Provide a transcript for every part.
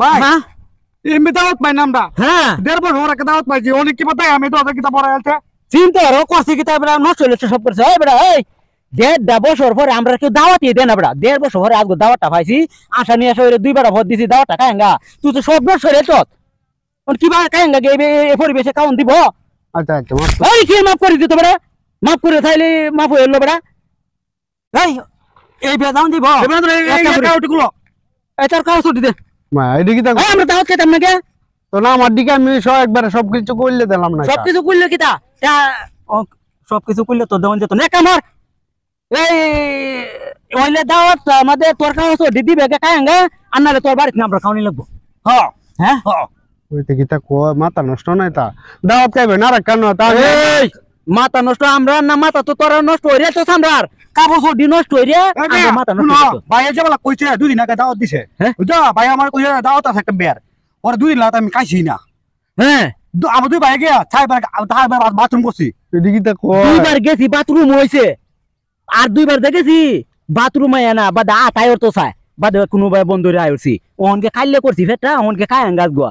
ভাই এমনি দাওয়াত পাই নামটা হ্যাঁ দেড় বছর ওরা দাওয়াত পাইছি অনেক কিবা দেয় আমি তো ওদের কিতাব পড়া আছে চিন্তা করো কষ্ট কিতাব বেড়া নষ্ট হয়েছে সব করছে ওই বেড়া এই দেড় বছর পরে আমরা কেউ দাওয়াতই দেয় না বেড়া দেড় বছর পরে আজকে দাওয়াতটা পাইছি আশা নিয়ে আসা দুই বেড়া ভর দিছি দাওয়াতটা খায়ঙ্গা তুই তো সব বছর চত কিবা খায়ঙ্গা এই পরিবেশে কাউন দিব আচ্ছা আচ্ছা ওই কি মাফ করে দিত বেড়া মাফ করে থাইলে মাফ হয়ে এলো বেড়া এই এই বেদাউন দিব এটা কাউটি গুলো এটার কাউ ছুটি দে মা এদিকে দেখো আমরা দাওয়াত খেতাম না কে তো না আমার দিকে আমি সব একবার সবকিছু করলে দিলাম না সবকিছু করলে কি তা সবকিছু করলে তো দেওয়ান যেত না কামার এই ওইলে দাওয়াত আমাদের তোর খাওয়া তো দিদি বেগে খায়ঙ্গা আন্নারে তোর বাড়িতে আমরা খাওয়ানি লাগবো হ্যাঁ, মাথা নষ্ট নয় তা দাওয়াত খাইবে না কেন তা মাথা নষ্ট আমরা না মাথা তো তোরা নষ্ট হয়ে তো সামরার কাবো সর্দি নষ্ট হয়ে মাথা নষ্ট ভাইয়া যাবলা কইছে দুদিন আগে দাওয়াত দিছে হ্যাঁ? বুঝা ভাই আমার কইছে দাওয়াত আছে একটা বের ওরা দুদিন লাগাতে আমি কাইছি না হ্যাঁ আমার দুই ভাই গিয়া চাই বার তাই বার বাথরুম করছি দুইবার গেছি বাথরুম হইছে আর দুইবার দেখেছি বাথরুম আয় না বা দা আটায় তো চায় বা কোনো বন্ধুরে আয়ছি ওনকে খাইলে করছি ফেটা ওনকে খায় গাছ গোয়া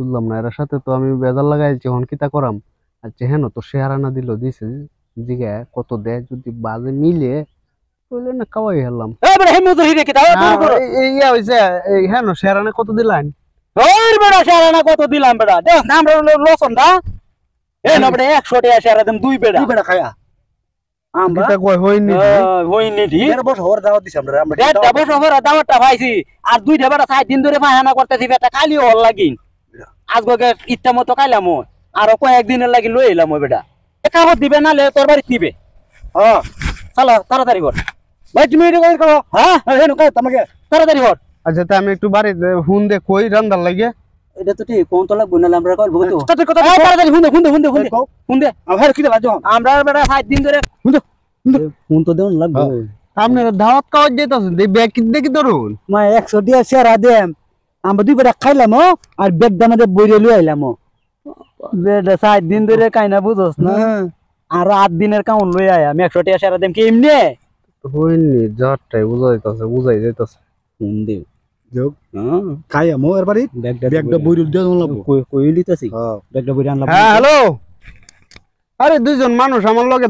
বুঝলাম না এর সাথে তো আমি বেজার লাগাই যখন কিতা করাম আর যে হেন তো শেহারানা দিল দিছে জিগা কত দে যদি বাজে মিলে বলে না কাওয়াই এ হেলাম ইয়া হইছে এই হেন হ্যাঁ শেহারানা কত দিলাম ওর বড় বেড়া শেহারানা কত দিলাম বেড়া দেখ না আমরা লসন দা এ না বড় 100 টাকা শেহারা দেন দুই বেড়া দুই বেড়া খায়া আমরা দাওয়াতটা পাইছি আর দুই বেড়া সাত দিন ধরে পায়খানা করতেছি বেটা খালি হল লাগিন আজগকে ইচ্ছা মতো খাইলাম আরো কয়েকদিনের লাগি লই এলাম বেটা কাগজ দিবে না লে তোর বাড়ি দিবে হ্যাঁ চালো তাড়াতাড়ি কর ভাই তুমি এটা কই করো হ্যাঁ হেন কই তোমাকে তাড়াতাড়ি কর আচ্ছা তা আমি একটু বাড়ি হুন দে কই রান্দার লাগে এটা তো ঠিক কোন তো লাগবো আমরা কল ভুতো তাতে কথা তাড়াতাড়ি হুন দে হুন দে হুন দে হুন দে হুন দে আমার কি দেবা জন আমরা বেটা 5 দিন ধরে হুন দে হুন তো দেন লাগবো আপনারা দাওয়াত কাজ দিতাছেন দেই কি দেখি ধরুন মা 100 দিয়া শেয়ার আদেম আমরা দুই বেটা খাইলাম আর বেগ দামাতে বইরে লুই আইলাম সাত দিন ধরে কাইনা বুঝোস না হ্যাঁ। আর আট দিনের কাউন লই আয় আমি একশো টাকা সারা দেম কি এমনি হইনি বুঝাই যাইতাছে দুইজন মানুষ আমার লগে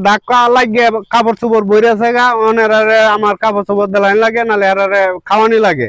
কাপড় চোপড় বইরে গা অনেরারে আমার কাপড় চোপড় দেলাই লাগে নাহলে খাওয়ানি লাগে